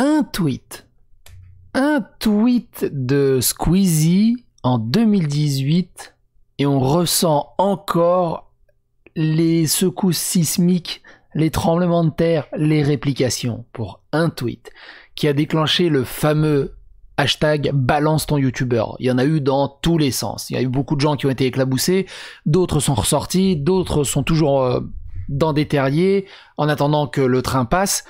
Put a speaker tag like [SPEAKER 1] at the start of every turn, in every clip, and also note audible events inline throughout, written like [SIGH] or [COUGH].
[SPEAKER 1] un tweet. Un tweet de Squeezie en 2018 et on ressent encore les secousses sismiques, les tremblements de terre, les réplications pour un tweet qui a déclenché le fameux hashtag balance ton youtubeur. Il y en a eu dans tous les sens. Il y a eu beaucoup de gens qui ont été éclaboussés, d'autres sont ressortis, d'autres sont toujours euh, dans des terriers en attendant que le train passe.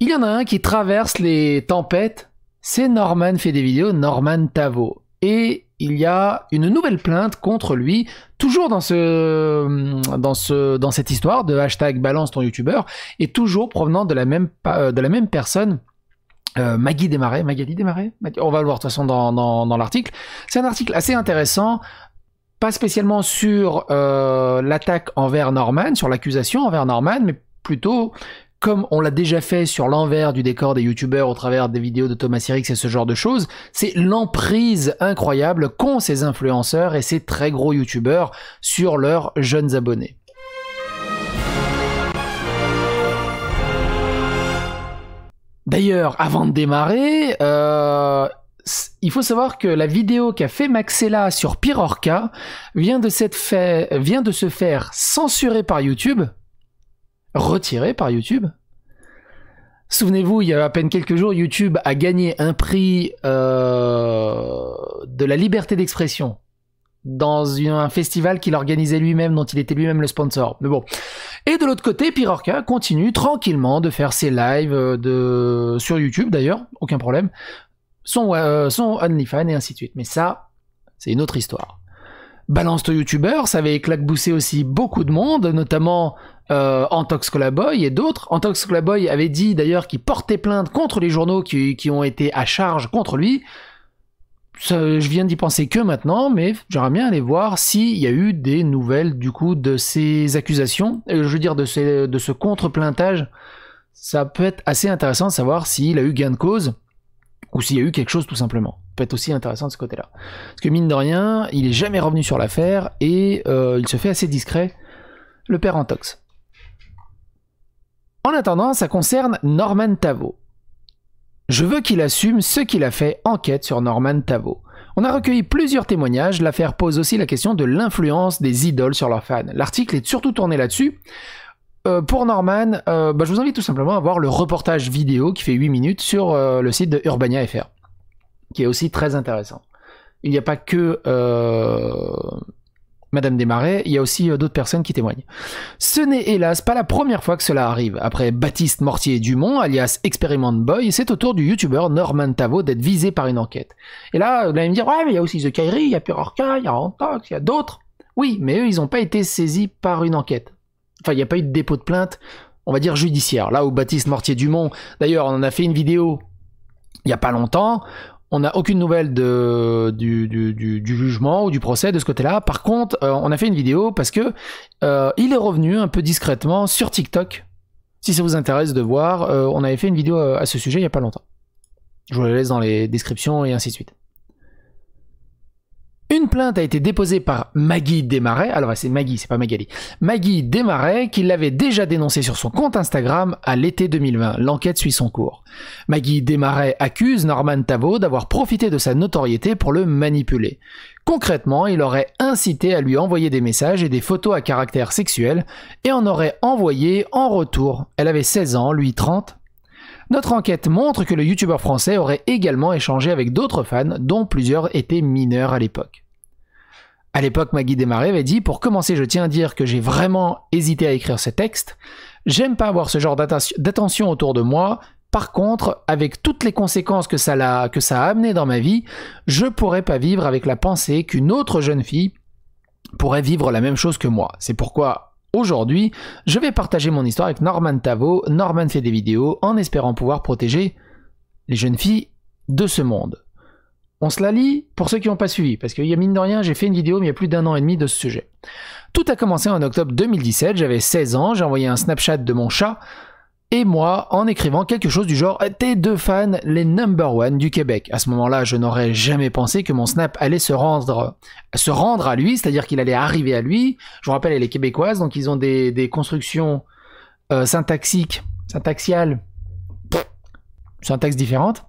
[SPEAKER 1] Il y en a un qui traverse les tempêtes, c'est Norman fait des vidéos, Norman Tavo. Et il y a une nouvelle plainte contre lui, toujours dans, ce, dans, cette histoire de hashtag balance ton youtubeur, et toujours provenant de la même, euh, personne. Euh, Maggie Desmarais, Magali on va le voir de toute façon dans, l'article. C'est un article assez intéressant, pas spécialement sur euh, l'attaque envers Norman, sur l'accusation envers Norman, mais plutôt comme on l'a déjà fait sur l'envers du décor des youtubeurs au travers des vidéos de Thomas Sirix et ce genre de choses, c'est l'emprise incroyable qu'ont ces influenceurs et ces très gros youtubeurs sur leurs jeunes abonnés. D'ailleurs, avant de démarrer, euh, il faut savoir que la vidéo qu'a fait Maxella sur Pirorca vient de se faire censurer par YouTube retiré par YouTube. Souvenez-vous, il y a à peine quelques jours, YouTube a gagné un prix euh, de la liberté d'expression dans un festival qu'il organisait lui-même, dont il était lui-même le sponsor. Mais bon. Et de l'autre côté, Pirorca continue tranquillement de faire ses lives euh, sur YouTube d'ailleurs, aucun problème, son, euh, OnlyFan OnlyFans et ainsi de suite. Mais ça, c'est une autre histoire. Balance to YouTuber, ça avait éclaboussé aussi beaucoup de monde, notamment euh, Antox Colaboy et d'autres. Antox Colaboy avait dit d'ailleurs qu'il portait plainte contre les journaux qui, qui, ont été à charge contre lui. Ça, je viens d'y penser que maintenant, mais j'aimerais bien aller voir s'il y a eu des nouvelles du coup de ces accusations, euh, je veux dire de, ces, de ce contre-plaintage. Ça peut être assez intéressant de savoir s'il a eu gain de cause ou s'il y a eu quelque chose tout simplement. peut être aussi intéressant de ce côté-là. Parce que mine de rien, il est jamais revenu sur l'affaire et euh, il se fait assez discret, le père Antox. En attendant, ça concerne Norman Tavo. Je veux qu'il assume ce qu'il a fait, enquête sur Norman Tavo. On a recueilli plusieurs témoignages, l'affaire pose aussi la question de l'influence des idoles sur leurs fans. L'article est surtout tourné là-dessus. Euh, pour Norman, euh, bah, je vous invite tout simplement à voir le reportage vidéo qui fait 8 minutes sur euh, le site de Urbania FR, qui est aussi très intéressant. Il n'y a pas que Madame Desmarais, il y a aussi euh, d'autres personnes qui témoignent. Ce n'est hélas pas la première fois que cela arrive. Après Baptiste Mortier Dumont, alias Experiment Boy, c'est au tour du YouTuber Norman Tavo d'être visé par une enquête. Et là, vous allez me dire, ouais, mais il y a aussi The Kairi, il y a Orca, il y a Antox, il y a d'autres. Oui, mais eux, ils n'ont pas été saisis par une enquête. Enfin, il n'y a pas eu de dépôt de plainte, on va dire judiciaire. Là où Baptiste Mortier Dumont, d'ailleurs, on en a fait une vidéo il n'y a pas longtemps, on n'a aucune nouvelle de, du, jugement ou du procès de ce côté-là. Par contre, euh, on a fait une vidéo parce que euh, il est revenu un peu discrètement sur TikTok. Si ça vous intéresse de voir, euh, on avait fait une vidéo à ce sujet il n'y a pas longtemps. Je vous la laisse dans les descriptions et ainsi de suite. Une plainte a été déposée par Maggie Desmarais, alors c'est Maggie, c'est pas Magali, Maggie Desmarais, qui l'avait déjà dénoncé sur son compte Instagram à l'été 2020. L'enquête suit son cours. Maggie Desmarais accuse Norman Tavo d'avoir profité de sa notoriété pour le manipuler. Concrètement, il aurait incité à lui envoyer des messages et des photos à caractère sexuel, et en aurait envoyé en retour. Elle avait 16 ans, lui 30, notre enquête montre que le youtubeur français aurait également échangé avec d'autres fans, dont plusieurs étaient mineurs à l'époque. À l'époque, Maggie Desmarais avait dit Pour commencer, je tiens à dire que j'ai vraiment hésité à écrire ce texte. J'aime pas avoir ce genre d'attention autour de moi. Par contre, avec toutes les conséquences que ça, a, que ça a amené dans ma vie, je pourrais pas vivre avec la pensée qu'une autre jeune fille pourrait vivre la même chose que moi. C'est pourquoi Aujourd'hui, je vais partager mon histoire avec Norman Tavo. Norman fait des vidéos en espérant pouvoir protéger les jeunes filles de ce monde. On se la lit pour ceux qui n'ont pas suivi, parce qu'il y a mine de rien, j'ai fait une vidéo il y a plus d'un an et demi de ce sujet. Tout a commencé en octobre 2017, j'avais 16 ans, j'ai envoyé un Snapchat de mon chat et moi en écrivant quelque chose du genre T'es deux fans, les number one du Québec. À ce moment-là, je n'aurais jamais pensé que mon snap allait se rendre, se rendre à lui, c'est-à-dire qu'il allait arriver à lui. Je vous rappelle, elle est québécoise, donc ils ont des, constructions euh, syntaxiques, syntaxiales, syntaxes différentes.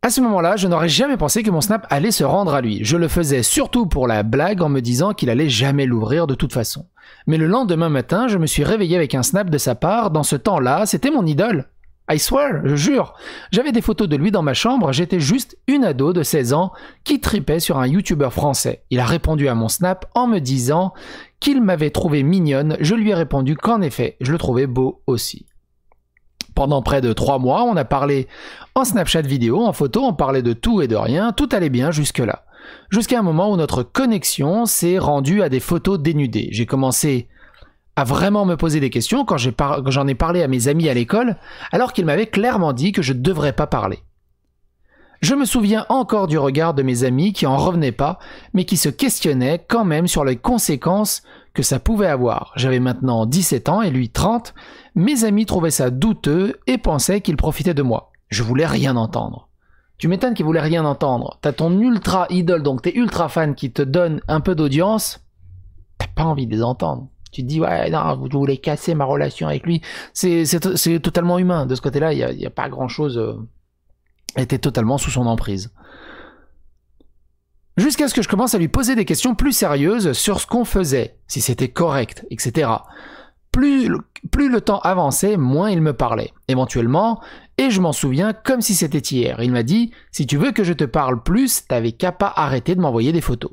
[SPEAKER 1] À ce moment-là, je n'aurais jamais pensé que mon snap allait se rendre à lui. Je le faisais surtout pour la blague en me disant qu'il allait jamais l'ouvrir de toute façon. Mais le lendemain matin, je me suis réveillé avec un snap de sa part. Dans ce temps-là, c'était mon idole. I swear, je jure. J'avais des photos de lui dans ma chambre, j'étais juste une ado de 16 ans qui tripait sur un youtubeur français. Il a répondu à mon snap en me disant qu'il m'avait trouvé mignonne. Je lui ai répondu qu'en effet, je le trouvais beau aussi. Pendant près de trois mois, on a parlé en Snapchat vidéo, en photo, on parlait de tout et de rien, tout allait bien jusque-là. Jusqu'à un moment où notre connexion s'est rendue à des photos dénudées. J'ai commencé à vraiment me poser des questions quand j'en ai, parlé à mes amis à l'école, alors qu'ils m'avaient clairement dit que je ne devrais pas parler. Je me souviens encore du regard de mes amis qui en revenaient pas, mais qui se questionnaient quand même sur les conséquences ça pouvait avoir. J'avais maintenant 17 ans et lui 30. Mes amis trouvaient ça douteux et pensaient qu'il profitait de moi. Je voulais rien entendre. Tu m'étonnes qu'il voulait rien entendre. T'as ton ultra idole, donc t'es ultra fan qui te donne un peu d'audience. T'as pas envie de les entendre. Tu dis, ouais, non, vous voulez casser ma relation avec lui. C'est totalement humain. De ce côté-là, il n'y a, a, pas grand-chose. Euh, était totalement sous son emprise. Jusqu'à ce que je commence à lui poser des questions plus sérieuses sur ce qu'on faisait, si c'était correct, etc. Plus le, temps avançait, moins il me parlait, éventuellement, et je m'en souviens comme si c'était hier. Il m'a dit Si tu veux que je te parle plus, t'avais qu'à pas arrêter de m'envoyer des photos.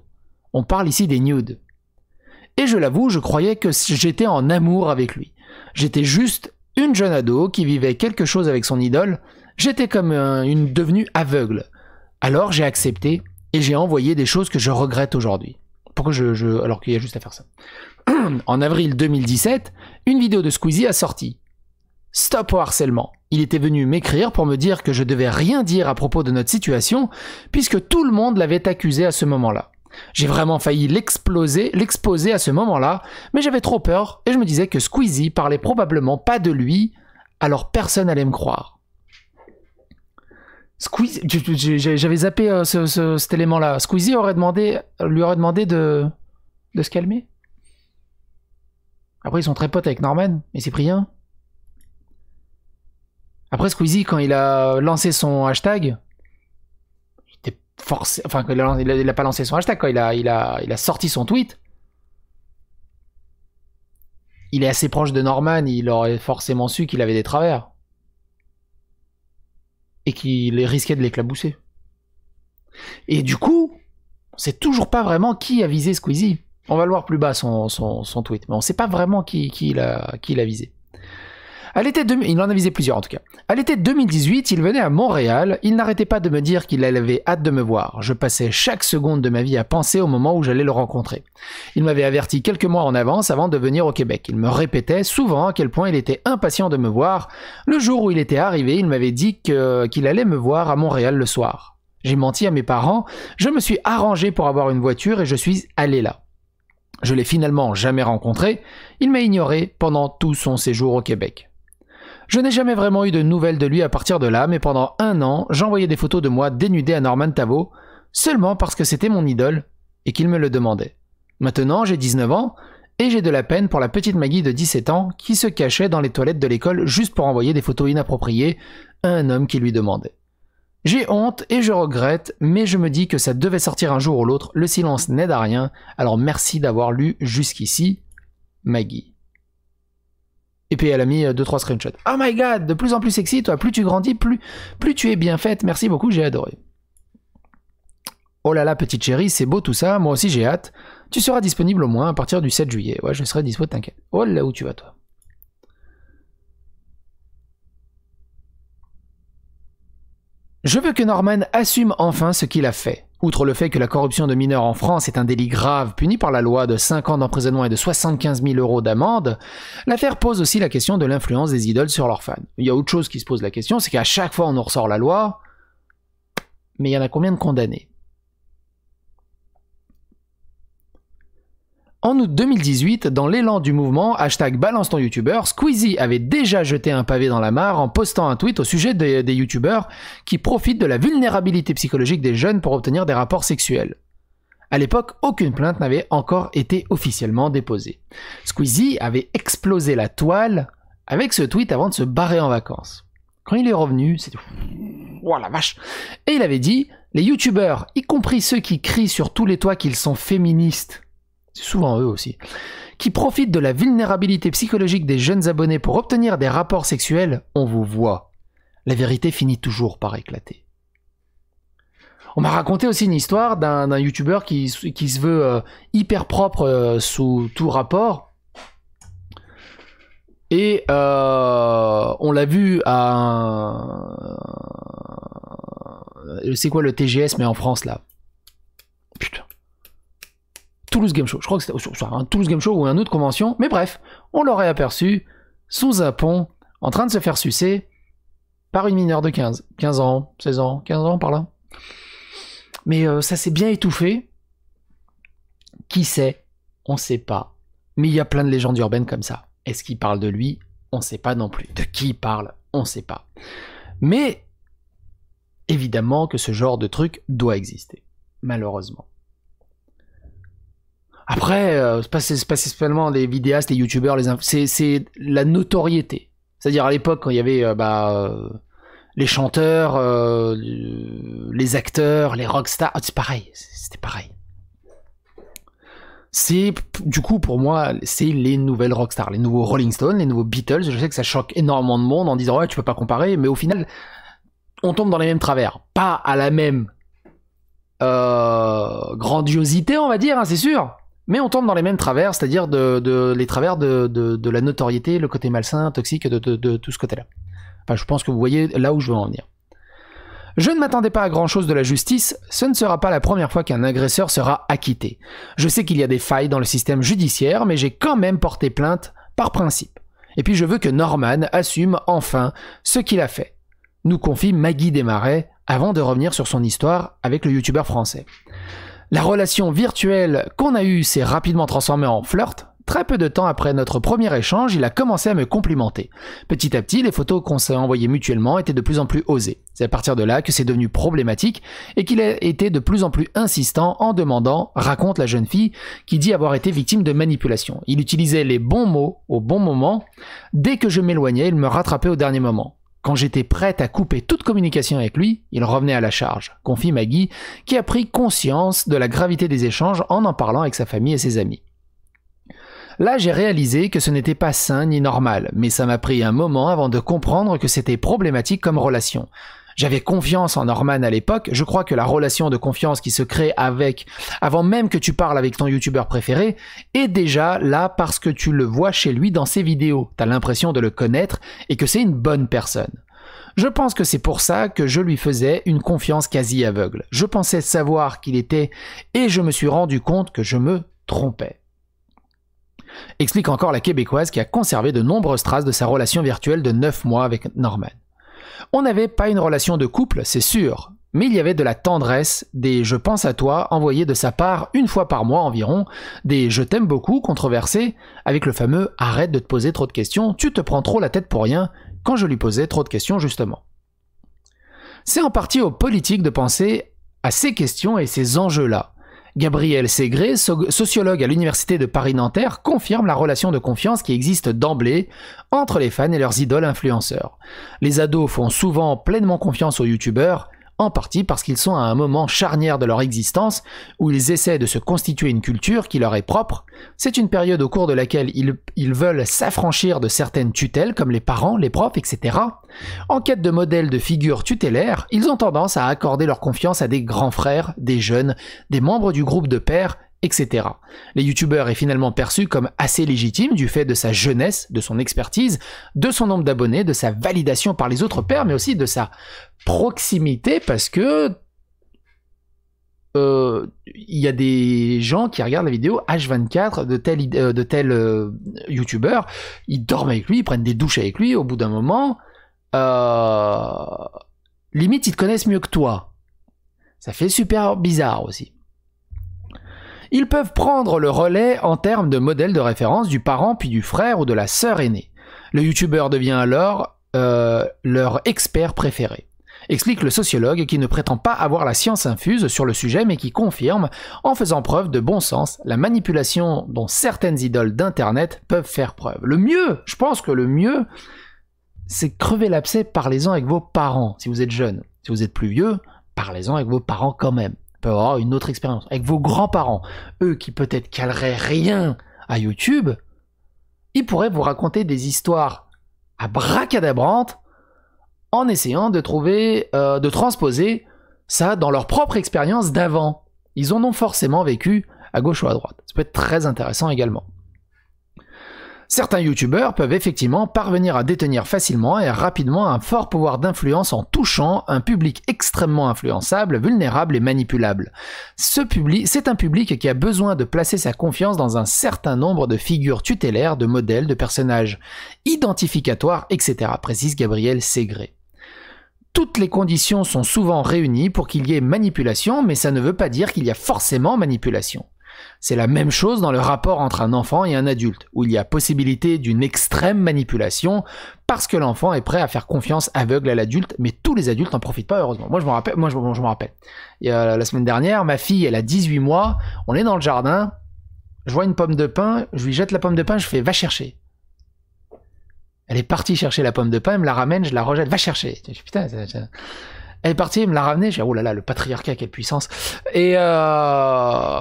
[SPEAKER 1] On parle ici des nudes. Et je l'avoue, je croyais que j'étais en amour avec lui. J'étais juste une jeune ado qui vivait quelque chose avec son idole. J'étais comme une devenue aveugle. Alors j'ai accepté et j'ai envoyé des choses que je regrette aujourd'hui. Pourquoi je, alors qu'il y a juste à faire ça. [CLEARS THROAT] en avril 2017, une vidéo de Squeezie a sorti. Stop au harcèlement. Il était venu m'écrire pour me dire que je devais rien dire à propos de notre situation, puisque tout le monde l'avait accusé à ce moment-là. J'ai vraiment failli l'exploser, l'exposer à ce moment-là, mais j'avais trop peur et je me disais que Squeezie parlait probablement pas de lui, alors personne n'allait me croire. Squeezie, j'avais zappé euh, cet élément-là. Squeezie aurait demandé, lui aurait demandé de, se calmer. Après, ils sont très potes avec Norman et Cyprien. Après, Squeezie, quand il a lancé son hashtag, il était Enfin, il pas lancé son hashtag, quand il a, il a, il a sorti son tweet. Il est assez proche de Norman, il aurait forcément su qu'il avait des travers et les risquait de l'éclabousser. Et du coup, on sait toujours pas vraiment qui a visé Squeezie. On va le voir plus bas son, son, son tweet, mais on sait pas vraiment qui, qui l'a visé. À l'été de... Il en a visé plusieurs en tout cas. À l'été 2018, il venait à Montréal. Il n'arrêtait pas de me dire qu'il avait hâte de me voir. Je passais chaque seconde de ma vie à penser au moment où j'allais le rencontrer. Il m'avait averti quelques mois en avance avant de venir au Québec. Il me répétait souvent à quel point il était impatient de me voir. Le jour où il était arrivé, il m'avait dit qu'il allait me voir à Montréal le soir. J'ai menti à mes parents, je me suis arrangé pour avoir une voiture et je suis allé là. Je l'ai finalement jamais rencontré, il m'a ignoré pendant tout son séjour au Québec. Je n'ai jamais vraiment eu de nouvelles de lui à partir de là, mais pendant un an, j'envoyais des photos de moi dénudé à Norman Tavo, seulement parce que c'était mon idole et qu'il me le demandait. Maintenant, j'ai 19 ans, et j'ai de la peine pour la petite Maggie de 17 ans qui se cachait dans les toilettes de l'école juste pour envoyer des photos inappropriées à un homme qui lui demandait. J'ai honte et je regrette, mais je me dis que ça devait sortir un jour ou l'autre, le silence n'aide à rien, alors merci d'avoir lu jusqu'ici, Maggie. Et puis elle a mis 2-3 euh, screenshots. Oh my god, de plus en plus sexy, toi, plus tu grandis, plus, plus tu es bien faite. Merci beaucoup, j'ai adoré. Oh là là, petite chérie, c'est beau tout ça, moi aussi j'ai hâte. Tu seras disponible au moins à partir du 7 juillet. Ouais, je serai dispo, t'inquiète. Oh là où tu vas, toi. Je veux que Norman assume enfin ce qu'il a fait. Outre le fait que la corruption de mineurs en France est un délit grave puni par la loi de 5 ans d'emprisonnement et de 75 000 euros d'amende, l'affaire pose aussi la question de l'influence des idoles sur leurs fans. Il y a autre chose qui se pose la question, c'est qu'à chaque fois on en ressort la loi, mais il y en a combien de condamnés En août 2018, dans l'élan du mouvement hashtag balance ton youtubeur, Squeezie avait déjà jeté un pavé dans la mare en postant un tweet au sujet des, youtubeurs qui profitent de la vulnérabilité psychologique des jeunes pour obtenir des rapports sexuels. À l'époque, aucune plainte n'avait encore été officiellement déposée. Squeezie avait explosé la toile avec ce tweet avant de se barrer en vacances. Quand il est revenu, c'était... Oh la vache Et il avait dit, les youtubeurs, y compris ceux qui crient sur tous les toits qu'ils sont féministes c'est souvent eux aussi, qui profitent de la vulnérabilité psychologique des jeunes abonnés pour obtenir des rapports sexuels, on vous voit. La vérité finit toujours par éclater. On m'a raconté aussi une histoire d'un youtubeur qui, se veut euh, hyper propre euh, sous tout rapport. Et euh, on l'a vu à... C'est quoi le TGS mais en France là Putain. Toulouse Game Show. Je crois que c'était un Toulouse Game Show ou une autre convention. Mais bref, on l'aurait aperçu sous un pont en train de se faire sucer par une mineure de 15, 15 ans, 16 ans, 15 ans par là. Mais euh, ça s'est bien étouffé. Qui sait On sait pas. Mais il y a plein de légendes urbaines comme ça. Est-ce qu'il parle de lui On sait pas non plus. De qui il parle On sait pas. Mais évidemment que ce genre de truc doit exister. Malheureusement. Après, euh, c'est pas, spécialement les vidéastes, les youtubeurs, les c'est la notoriété. C'est-à-dire à, l'époque quand il y avait euh, bah, euh, les chanteurs, les acteurs, les rockstars, ah, c'est pareil, c'était pareil. C'est du coup pour moi, c'est les nouvelles rockstars, les nouveaux Rolling Stones, les nouveaux Beatles. Je sais que ça choque énormément de monde en disant ouais tu peux pas comparer, mais au final on tombe dans les mêmes travers, pas à la même grandiosité on va dire, hein, c'est sûr, mais on tombe dans les mêmes travers, c'est-à-dire de, les travers de, la notoriété, le côté malsain, toxique, de, tout ce côté-là. Enfin, je pense que vous voyez là où je veux en venir. Je ne m'attendais pas à grand-chose de la justice, ce ne sera pas la première fois qu'un agresseur sera acquitté. Je sais qu'il y a des failles dans le système judiciaire, mais j'ai quand même porté plainte par principe. Et puis je veux que Norman assume enfin ce qu'il a fait, nous confie Maggie Desmarais avant de revenir sur son histoire avec le youtubeur français. La relation virtuelle qu'on a eue s'est rapidement transformée en flirt. Très peu de temps après notre premier échange, il a commencé à me complimenter. Petit à petit, les photos qu'on s'est envoyées mutuellement étaient de plus en plus osées. C'est à partir de là que c'est devenu problématique et qu'il a été de plus en plus insistant en demandant, raconte la jeune fille, qui dit avoir été victime de manipulation. Il utilisait les bons mots au bon moment. Dès que je m'éloignais, il me rattrapait au dernier moment. Quand j'étais prête à couper toute communication avec lui, il revenait à la charge, confie Maggie, qui a pris conscience de la gravité des échanges en en parlant avec sa famille et ses amis. Là, j'ai réalisé que ce n'était pas sain ni normal, mais ça m'a pris un moment avant de comprendre que c'était problématique comme relation. J'avais confiance en Norman à l'époque. Je crois que la relation de confiance qui se crée avec, avant même que tu parles avec ton youtubeur préféré, est déjà là parce que tu le vois chez lui dans ses vidéos. T'as l'impression de le connaître et que c'est une bonne personne. Je pense que c'est pour ça que je lui faisais une confiance quasi aveugle. Je pensais savoir il était et je me suis rendu compte que je me trompais. Explique encore la Québécoise qui a conservé de nombreuses traces de sa relation virtuelle de 9 mois avec Norman. On n'avait pas une relation de couple, c'est sûr, mais il y avait de la tendresse, des je pense à toi envoyés de sa part une fois par mois environ, des je t'aime beaucoup controversés, avec le fameux arrête de te poser trop de questions, tu te prends trop la tête pour rien, quand je lui posais trop de questions justement. C'est en partie aux politiques de penser à ces questions et ces enjeux-là. Gabriel Segré, sociologue à l'Université de Paris-Nanterre, confirme la relation de confiance qui existe d'emblée entre les fans et leurs idoles influenceurs. Les ados font souvent pleinement confiance aux youtubeurs, en partie parce qu'ils sont à un moment charnière de leur existence où ils essaient de se constituer une culture qui leur est propre. C'est une période au cours de laquelle ils, veulent s'affranchir de certaines tutelles comme les parents, les profs, etc. En quête de modèles de figures tutélaires, ils ont tendance à accorder leur confiance à des grands frères, des jeunes, des membres du groupe de pères etc. Les youtubeurs est finalement perçu comme assez légitime du fait de sa jeunesse, de son expertise, de son nombre d'abonnés, de sa validation par les autres pairs, mais aussi de sa proximité parce que euh, il y a des gens qui regardent la vidéo H24 de tel, euh, de tel euh, youtubeur, ils dorment avec lui, ils prennent des douches avec lui, au bout d'un moment, limite ils te connaissent mieux que toi. Ça fait super bizarre aussi ils peuvent prendre le relais en termes de modèle de référence du parent puis du frère ou de la sœur aînée. Le youtubeur devient alors euh, leur expert préféré. Explique le sociologue qui ne prétend pas avoir la science infuse sur le sujet mais qui confirme, en faisant preuve de bon sens, la manipulation dont certaines idoles d'Internet peuvent faire preuve. Le mieux, je pense que le mieux, c'est crever l'abcès, parlez-en avec vos parents si vous êtes jeune. Si vous êtes plus vieux, parlez-en avec vos parents quand même avoir une autre expérience. Avec vos grands-parents, eux qui peut-être caleraient rien à YouTube, ils pourraient vous raconter des histoires à cadabrantes en essayant de trouver, euh, de transposer ça dans leur propre expérience d'avant. Ils en ont forcément vécu à gauche ou à droite. Ça peut être très intéressant également. Certains youtubeurs peuvent effectivement parvenir à détenir facilement et rapidement un fort pouvoir d'influence en touchant un public extrêmement influençable, vulnérable et manipulable. Ce public, c'est un public qui a besoin de placer sa confiance dans un certain nombre de figures tutélaires, de modèles, de personnages identificatoires, etc., précise Gabriel Segré. Toutes les conditions sont souvent réunies pour qu'il y ait manipulation, mais ça ne veut pas dire qu'il y a forcément manipulation. C'est la même chose dans le rapport entre un enfant et un adulte, où il y a possibilité d'une extrême manipulation parce que l'enfant est prêt à faire confiance aveugle à l'adulte, mais tous les adultes n'en profitent pas heureusement. Moi je me rappelle, moi je, me rappelle. la semaine dernière, ma fille, elle a 18 mois, on est dans le jardin, je vois une pomme de pain, je lui jette la pomme de pain, je fais va chercher. Elle est partie chercher la pomme de pain, elle me la ramène, je la rejette, va chercher. Putain, Elle est partie, elle me l'a ramenée, je dis oh là là, le patriarcat, quelle puissance. Et euh,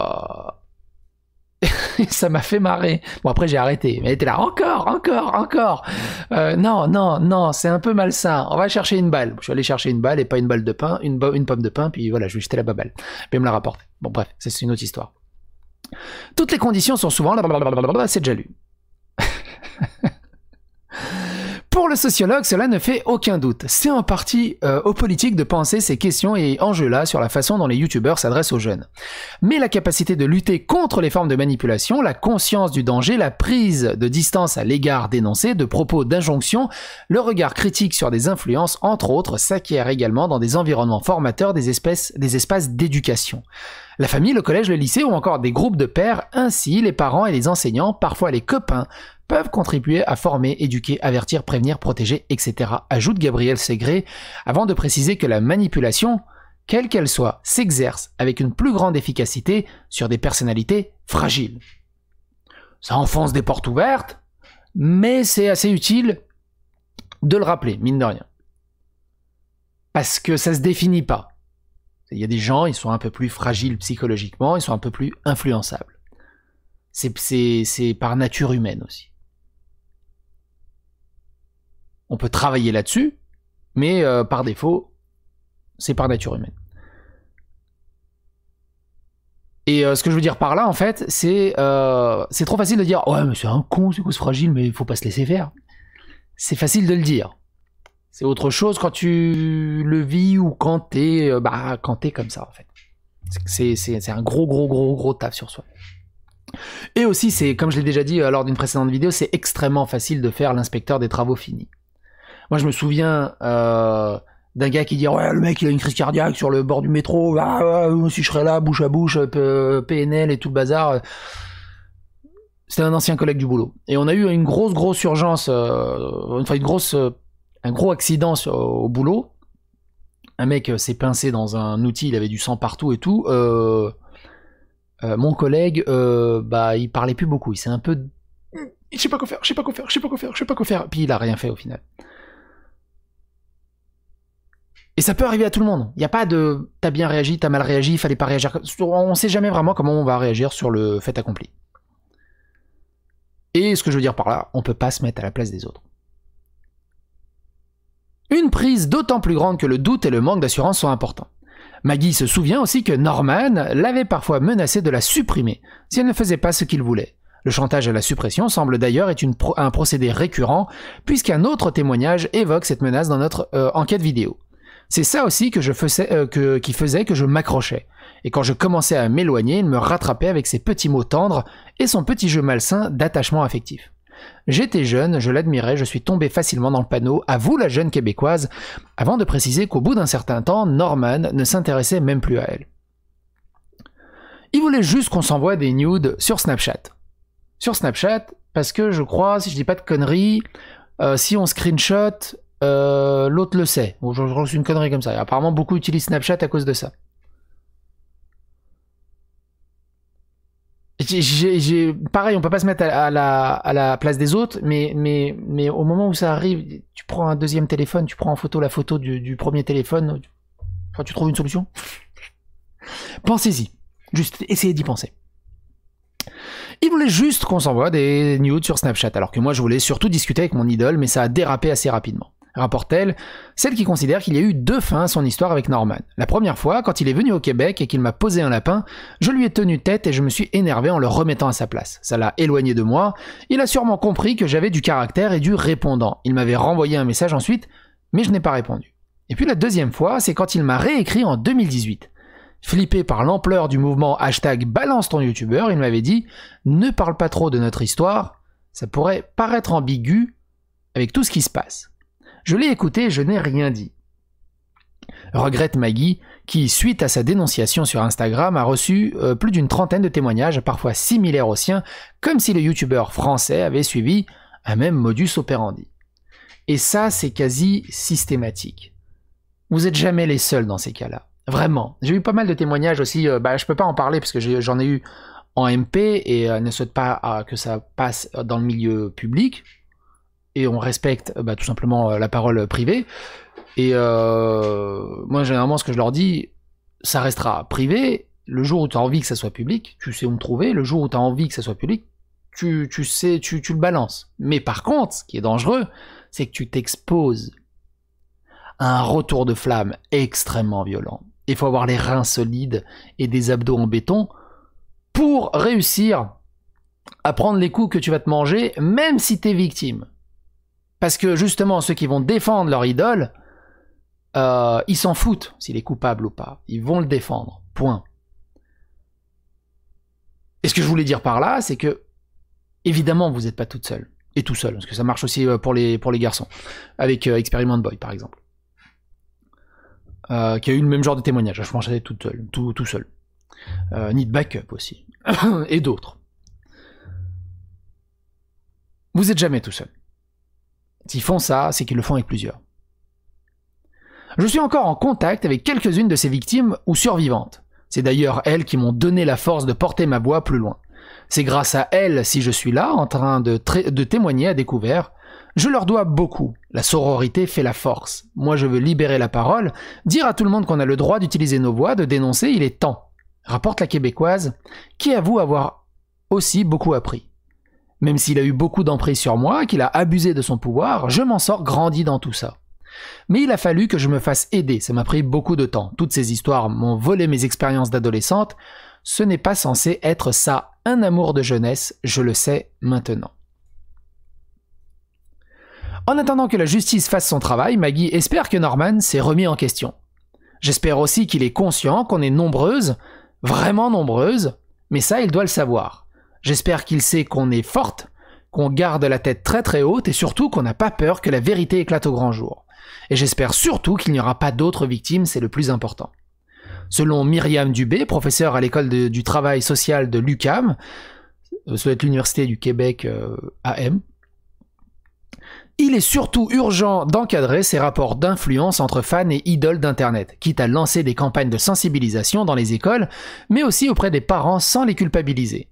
[SPEAKER 1] [LAUGHS] ça m'a fait marrer. Bon, après, j'ai arrêté. Mais elle était là, encore, encore, encore. Euh, non, non, non, c'est un peu malsain. On va chercher une balle. Je suis allé chercher une balle et pas une balle de pain, une, une pomme de pain, puis voilà, je lui jeter la balle. Puis me la rapporter. Bon, bref, c'est une autre histoire. Toutes les conditions sont souvent. C'est déjà lu. [LAUGHS] Pour le sociologue, cela ne fait aucun doute. C'est en partie euh, aux politiques de penser ces questions et enjeux-là sur la façon dont les youtubeurs s'adressent aux jeunes. Mais la capacité de lutter contre les formes de manipulation, la conscience du danger, la prise de distance à l'égard dénoncé, de propos, d'injonctions, le regard critique sur des influences, entre autres, s'acquiert également dans des environnements formateurs des, espèces, des espaces d'éducation. La famille, le collège, le lycée ou encore des groupes de pères, ainsi les parents et les enseignants, parfois les copains, peuvent contribuer à former, éduquer, avertir, prévenir, protéger, etc. Ajoute Gabriel Segré, avant de préciser que la manipulation, quelle qu'elle soit, s'exerce avec une plus grande efficacité sur des personnalités fragiles. Ça enfonce des portes ouvertes, mais c'est assez utile de le rappeler, mine de rien. Parce que ça se définit pas. Il y a des gens, ils sont un peu plus fragiles psychologiquement, ils sont un peu plus influençables. C'est par nature humaine aussi on peut travailler là-dessus, mais euh, par défaut, c'est par nature humaine. Et euh, ce que je veux dire par là, en fait, c'est euh, c'est trop facile de dire ouais mais c'est un con, c'est fragile, mais il faut pas se laisser faire. C'est facile de le dire. C'est autre chose quand tu le vis ou quand tu bah quand comme ça en fait. C'est un gros gros gros gros taf sur soi. Et aussi, c'est comme je l'ai déjà dit lors d'une précédente vidéo, c'est extrêmement facile de faire l'inspecteur des travaux finis. Moi, je me souviens euh, d'un gars qui dit ouais le mec il a une crise cardiaque sur le bord du métro. Ah, ah, si je serais là, bouche à bouche, euh, PNL et tout le bazar. C'était un ancien collègue du boulot. Et on a eu une grosse grosse urgence, euh, enfin une grosse, un gros accident au boulot. Un mec s'est pincé dans un outil, il avait du sang partout et tout. mon collègue, bah, il parlait plus beaucoup. Il s'est un peu je sais pas quoi faire, je sais pas quoi faire, je sais pas quoi faire, je sais pas quoi faire. Puis il a rien fait au final. Et ça peut arriver à tout le monde. Il n'y a pas de t'as bien réagi, t'as mal réagi, il fallait pas réagir. On ne sait jamais vraiment comment on va réagir sur le fait accompli. Et ce que je veux dire par là, on peut pas se mettre à la place des autres. Une prise d'autant plus grande que le doute et le manque d'assurance sont importants. Maggie se souvient aussi que Norman l'avait parfois menacée de la supprimer si elle ne faisait pas ce qu'il voulait. Le chantage à la suppression semble d'ailleurs être un procédé récurrent, puisqu'un autre témoignage évoque cette menace dans notre euh, enquête vidéo. C'est ça aussi que je faisais, euh, que, qui faisait que je m'accrochais. Et quand je commençais à m'éloigner, il me rattrapait avec ses petits mots tendres et son petit jeu malsain d'attachement affectif. J'étais jeune, je l'admirais, je suis tombé facilement dans le panneau, à vous la jeune québécoise, avant de préciser qu'au bout d'un certain temps, Norman ne s'intéressait même plus à elle. Il voulait juste qu'on s'envoie des nudes sur Snapchat. Sur Snapchat, parce que je crois, si je dis pas de conneries, euh, si on screenshot euh, l'autre le sait. je lance une connerie comme ça. apparemment, beaucoup utilisent Snapchat à cause de ça. Pareil, on peut pas se mettre à, la, place des autres, mais, au moment où ça arrive, tu prends un deuxième téléphone, tu prends en photo la photo du, premier téléphone, tu... trouves une solution Pensez-y. Juste, essayez d'y penser. Il voulait juste qu'on s'envoie des nudes sur Snapchat, alors que moi je voulais surtout discuter avec mon idole, mais ça a dérapé assez rapidement rapporte-t-elle, celle qui considère qu'il y a eu deux fins à son histoire avec Norman. La première fois, quand il est venu au Québec et qu'il m'a posé un lapin, je lui ai tenu tête et je me suis énervé en le remettant à sa place. Ça l'a éloigné de moi, il a sûrement compris que j'avais du caractère et du répondant. Il m'avait renvoyé un message ensuite, mais je n'ai pas répondu. Et puis la deuxième fois, c'est quand il m'a réécrit en 2018. Flippé par l'ampleur du mouvement hashtag balance ton youtubeur, il m'avait dit ne parle pas trop de notre histoire, ça pourrait paraître ambigu avec tout ce qui se passe. Je l'ai écouté je n'ai rien dit. Regrette Maggie, qui, suite à sa dénonciation sur Instagram, a reçu euh, plus d'une trentaine de témoignages, parfois similaires aux siens, comme si le youtubeur français avait suivi un même modus operandi. Et ça, c'est quasi systématique. Vous n'êtes jamais les seuls dans ces cas-là. Vraiment. J'ai eu pas mal de témoignages aussi, je euh, ne bah, je peux pas en parler parce que j'en ai, eu en MP et euh, ne souhaite pas que ça passe dans le milieu public, et on respecte bah, tout simplement euh, la parole privée. Et euh, moi, généralement, ce que je leur dis, ça restera privé. Le jour où tu as envie que ça soit public, tu sais où me trouver. Le jour où tu as envie que ça soit public, tu, tu sais, tu, tu le balances. Mais par contre, ce qui est dangereux, c'est que tu t'exposes à un retour de flamme extrêmement violent. Il faut avoir les reins solides et des abdos en béton pour réussir à prendre les coups que tu vas te manger, même si tu es victime. Parce que justement, ceux qui vont défendre leur idole, euh, ils s'en foutent s'il est coupable ou pas. Ils vont le défendre. Point. Et ce que je voulais dire par là, c'est que, évidemment, vous n'êtes pas toute seule. Et tout seul, parce que ça marche aussi euh, pour les, pour les garçons. Avec euh, Experiment Boy, par exemple. qui a eu le même genre de témoignage. Je pense que tout seul. Tout, tout seul. Need Backup aussi. [COUGHS] Et d'autres. Vous n'êtes jamais tout seul. S'ils font ça, c'est qu'ils le font avec plusieurs. Je suis encore en contact avec quelques-unes de ces victimes ou survivantes. C'est d'ailleurs elles qui m'ont donné la force de porter ma voix plus loin. C'est grâce à elles si je suis là, en train de, témoigner à découvert. Je leur dois beaucoup. La sororité fait la force. Moi, je veux libérer la parole, dire à tout le monde qu'on a le droit d'utiliser nos voix, de dénoncer, il est temps. Rapporte la québécoise, qui avoue avoir aussi beaucoup appris. Même s'il a eu beaucoup d'emprise sur moi, qu'il a abusé de son pouvoir, je m'en sors grandi dans tout ça. Mais il a fallu que je me fasse aider, ça m'a pris beaucoup de temps. Toutes ces histoires m'ont volé mes expériences d'adolescente, ce n'est pas censé être ça, un amour de jeunesse, je le sais maintenant. En attendant que la justice fasse son travail, Maggie espère que Norman s'est remis en question. J'espère aussi qu'il est conscient qu'on est nombreuses, vraiment nombreuses, mais ça il doit le savoir. J'espère qu'il sait qu'on est forte, qu'on garde la tête très très haute et surtout qu'on n'a pas peur que la vérité éclate au grand jour. Et j'espère surtout qu'il n'y aura pas d'autres victimes, c'est le plus important. Selon Myriam Dubé, professeur à l'école du travail social de l'UCAM, euh, soit l'université du Québec euh, AM, il est surtout urgent d'encadrer ces rapports d'influence entre fans et idoles d'Internet, quitte à lancer des campagnes de sensibilisation dans les écoles, mais aussi auprès des parents sans les culpabiliser.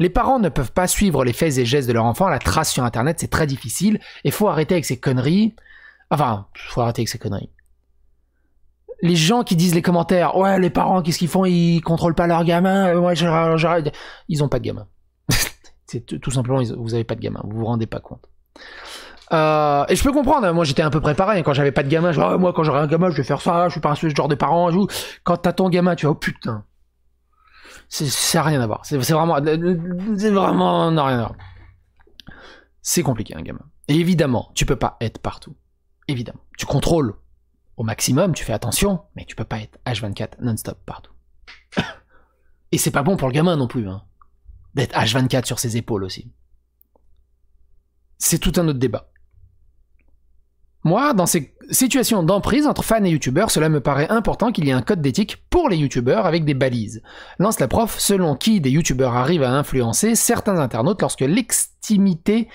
[SPEAKER 1] Les parents ne peuvent pas suivre les faits et gestes de leur enfant, la trace sur Internet, c'est très difficile, et faut arrêter avec ces conneries. Enfin, faut arrêter avec ces conneries. Les gens qui disent les commentaires, ouais, les parents, qu'est-ce qu'ils font Ils contrôlent pas leur gamin, euh, ouais, j'arrête. Ils ont pas de gamin. [LAUGHS] c'est tout simplement, vous avez pas de gamin, vous vous rendez pas compte. Euh, et je peux comprendre, hein. moi j'étais un peu préparé, quand j'avais pas de gamin, oh, moi quand j'aurai un gamin, je vais faire ça, je suis pas un ce genre de parent, je... quand t'as ton gamin, tu vas, oh putain, ça n'a rien à voir. C'est vraiment, C'est vraiment, rien C'est compliqué, un hein, gamin. Et évidemment, tu peux pas être partout. Évidemment, tu contrôles au maximum, tu fais attention, mais tu peux pas être H24 non-stop partout. [COUGHS] Et c'est pas bon pour le gamin non plus, hein, d'être H24 sur ses épaules aussi. C'est tout un autre débat. Moi, dans ces Situation d'emprise entre fans et youtubeurs, cela me paraît important qu'il y ait un code d'éthique pour les youtubeurs avec des balises. Lance la prof, selon qui des youtubeurs arrivent à influencer certains internautes lorsque l'extimité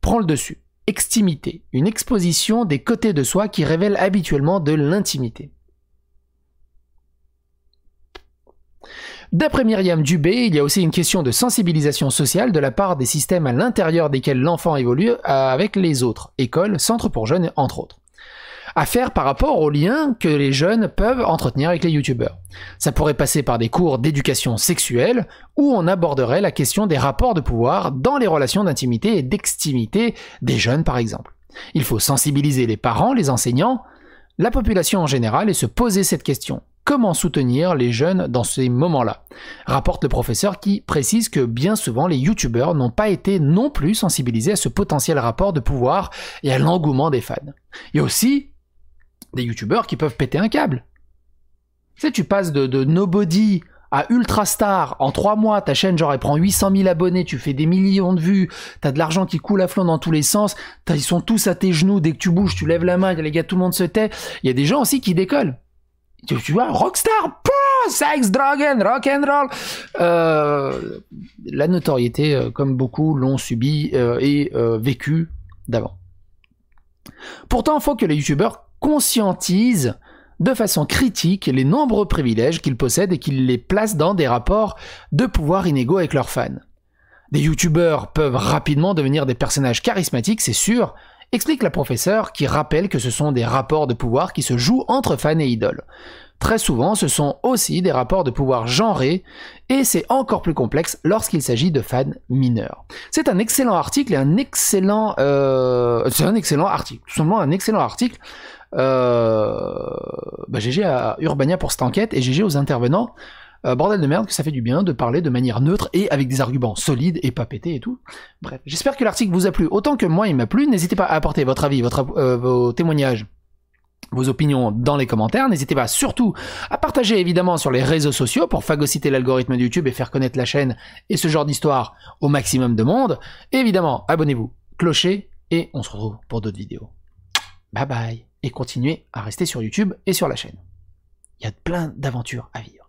[SPEAKER 1] prend le dessus. Extimité, une exposition des côtés de soi qui révèle habituellement de l'intimité. D'après Myriam Dubé, il y a aussi une question de sensibilisation sociale de la part des systèmes à l'intérieur desquels l'enfant évolue euh, avec les autres, écoles, centres pour jeunes, entre autres à faire par rapport aux liens que les jeunes peuvent entretenir avec les youtubeurs. Ça pourrait passer par des cours d'éducation sexuelle où on aborderait la question des rapports de pouvoir dans les relations d'intimité et d'extimité des jeunes par exemple. Il faut sensibiliser les parents, les enseignants, la population en général et se poser cette question. Comment soutenir les jeunes dans ces moments-là Rapporte le professeur qui précise que bien souvent les youtubeurs n'ont pas été non plus sensibilisés à ce potentiel rapport de pouvoir et à l'engouement des fans. Et aussi, des youtubeurs qui peuvent péter un câble. Tu sais, tu passes de, nobody à ultra star en trois mois, ta chaîne, genre, elle prend 800 000 abonnés, tu fais des millions de vues, t'as de l'argent qui coule à flanc dans tous les sens, ils sont tous à tes genoux, dès que tu bouges, tu lèves la main, les gars, tout le monde se tait. Il y a des gens aussi qui décollent. Tu, vois, Rockstar, sex, dragon, rock and roll. Euh, la notoriété, euh, comme beaucoup, l'ont subi euh, et vécu d'avant. Pourtant, il faut que les youtubeurs conscientise de façon critique les nombreux privilèges qu'ils possèdent et qu'ils les placent dans des rapports de pouvoir inégaux avec leurs fans. Des youtubeurs peuvent rapidement devenir des personnages charismatiques, c'est sûr, explique la professeure qui rappelle que ce sont des rapports de pouvoir qui se jouent entre fans et idoles. Très souvent, ce sont aussi des rapports de pouvoir genrés, et c'est encore plus complexe lorsqu'il s'agit de fans mineurs. C'est un excellent article et un excellent... Euh, c'est un excellent article, tout simplement un excellent article. Euh, bah, GG à Urbania pour cette enquête, et GG aux intervenants. Euh, bordel de merde que ça fait du bien de parler de manière neutre et avec des arguments solides et pas pétés et tout. Bref, j'espère que l'article vous a plu autant que moi il m'a plu. N'hésitez pas à apporter votre avis, votre, euh, vos témoignages vos opinions dans les commentaires. N'hésitez pas surtout à partager évidemment sur les réseaux sociaux pour phagocyter l'algorithme de YouTube et faire connaître la chaîne et ce genre d'histoire au maximum de monde. évidemment, abonnez-vous, clochez et on se retrouve pour d'autres vidéos. Bye bye et continuez à rester sur YouTube et sur la chaîne. Il y a plein d'aventures à vivre.